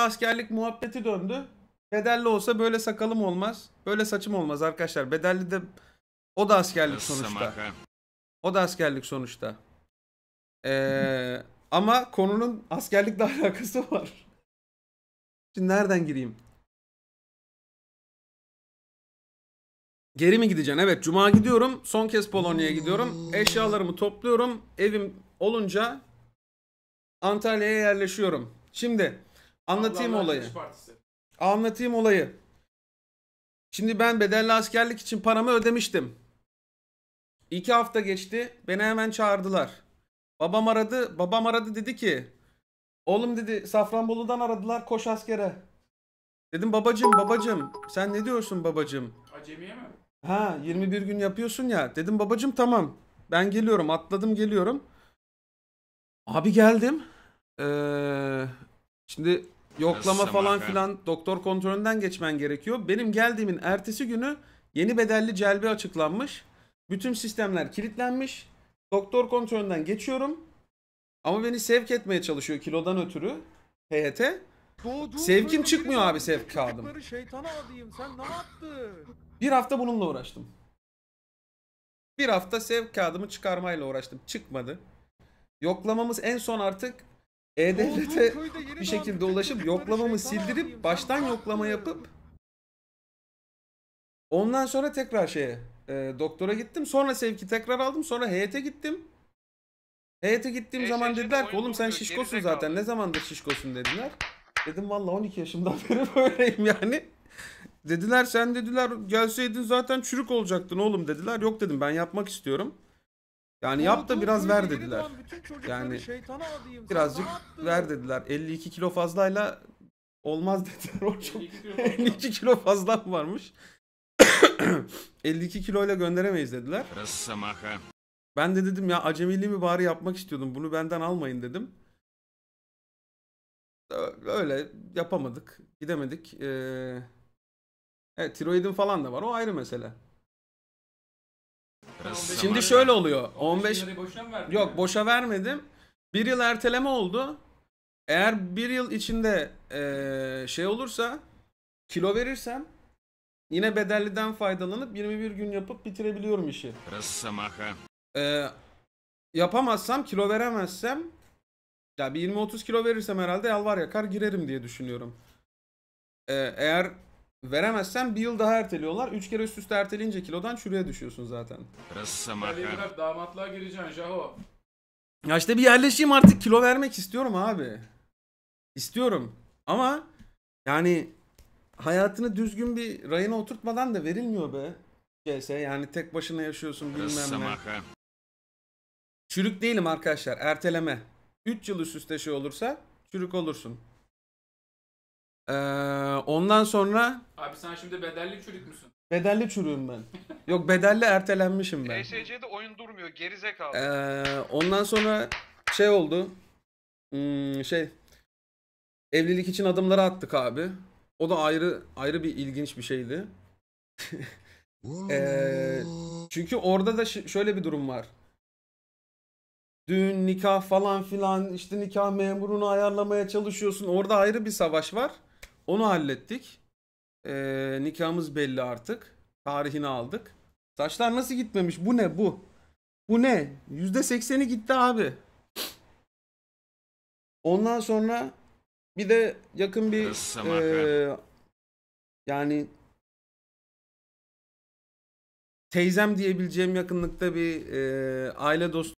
askerlik muhabbeti döndü. Bedelli olsa böyle sakalım olmaz. Böyle saçım olmaz arkadaşlar. Bedelli de o da askerlik sonuçta. O da askerlik sonuçta. Ee, ama konunun askerlikle alakası var. Şimdi nereden gireyim? Geri mi gideceksin? Evet. Cuma gidiyorum. Son kez Polonya'ya gidiyorum. Eşyalarımı topluyorum. Evim olunca Antalya'ya yerleşiyorum. Şimdi Anlatayım olayı. Anlatayım olayı. Şimdi ben bedelli askerlik için paramı ödemiştim. İki hafta geçti. Beni hemen çağırdılar. Babam aradı. Babam aradı dedi ki Oğlum dedi Safranbolu'dan aradılar koş askere. Dedim babacım babacım sen ne diyorsun babacım? Acemiye mi? Ha 21 gün yapıyorsun ya. Dedim babacım tamam ben geliyorum atladım geliyorum. Abi geldim. Ee, şimdi yoklama falan filan doktor kontrolünden geçmen gerekiyor. Benim geldiğimin ertesi günü yeni bedelli celbe açıklanmış. Bütün sistemler kilitlenmiş. Doktor kontrolünden geçiyorum. Ama beni sevk etmeye çalışıyor kilodan ötürü heyete. Doğduğum Sevkim çıkmıyor abi sevk kağıdım. Şeytana adayım sen ne yaptın? Bir hafta bununla uğraştım. Bir hafta sevk kağıdımı çıkarmayla uğraştım. Çıkmadı. Yoklamamız en son artık e-Devlet'e bir şekilde ulaşıp yoklamamı şey sildirip baştan yoklama yapıp ondan sonra tekrar şeye e, doktora gittim. Sonra sevki tekrar aldım. Sonra heyete gittim. Heyete gittiğim e, zaman şey, dediler ki oğlum sen şişkosun zaten. Ne zamandır şişkosun dediler. Dedim valla 12 yaşımdan beri böyleyim yani. dediler sen dediler gelseydin zaten çürük olacaktın oğlum dediler. Yok dedim ben yapmak istiyorum. Yani yap da biraz ver dediler. Yani birazcık ver dediler. 52 kilo fazlayla olmaz dediler. O çok 52 kilo fazla varmış. 52 kiloyla gönderemeyiz dediler. Ben de dedim ya acemiliğimi bari yapmak istiyordum. Bunu benden almayın dedim. Öyle yapamadık. Gidemedik. Ee, evet tiroidin falan da var. O ayrı mesele. Şimdi şöyle oluyor. 15 lirayı mı verdin? Yok boşa vermedim. Bir yıl erteleme oldu. Eğer bir yıl içinde eee, şey olursa kilo verirsem yine bedelliden faydalanıp 21 gün yapıp bitirebiliyorum işi. Росомаха. Eee, yapamazsam kilo veremezsem ya bir 20-30 kilo verirsem herhalde yalvar yakar girerim diye düşünüyorum. Eee, eğer Veremezsen bir yıl daha erteliyorlar. Üç kere üst üste erteleyince kilodan şuraya düşüyorsun zaten. Rassamakan. damatlığa gireceksin Jaho. Ya işte bir yerleşeyim artık kilo vermek istiyorum abi. İstiyorum. Ama yani hayatını düzgün bir rayına oturtmadan da verilmiyor be. CS yani tek başına yaşıyorsun bilmem ne. Rassamakan. Çürük değilim arkadaşlar. Erteleme. 3 yıl üst üste şey olursa çürük olursun. Ee, ondan sonra Abi sen şimdi bedelli çürük müsün? Bedelli çürüğüm ben. Yok bedelli ertelenmişim ben. ESC'de oyun durmuyor gerizekalı. Ee, ondan sonra şey oldu. Hmm, şey evlilik için adımları attık abi. O da ayrı ayrı bir ilginç bir şeydi. ee, çünkü orada da şöyle bir durum var. Düğün, nikah falan filan işte nikah memurunu ayarlamaya çalışıyorsun. Orada ayrı bir savaş var. Onu hallettik. Ee, nikahımız belli artık. Tarihini aldık. Saçlar nasıl gitmemiş? Bu ne bu? Bu ne? yüzde sekseni gitti abi. Ondan sonra bir de yakın bir e, yani teyzem diyebileceğim yakınlıkta bir e, aile dostu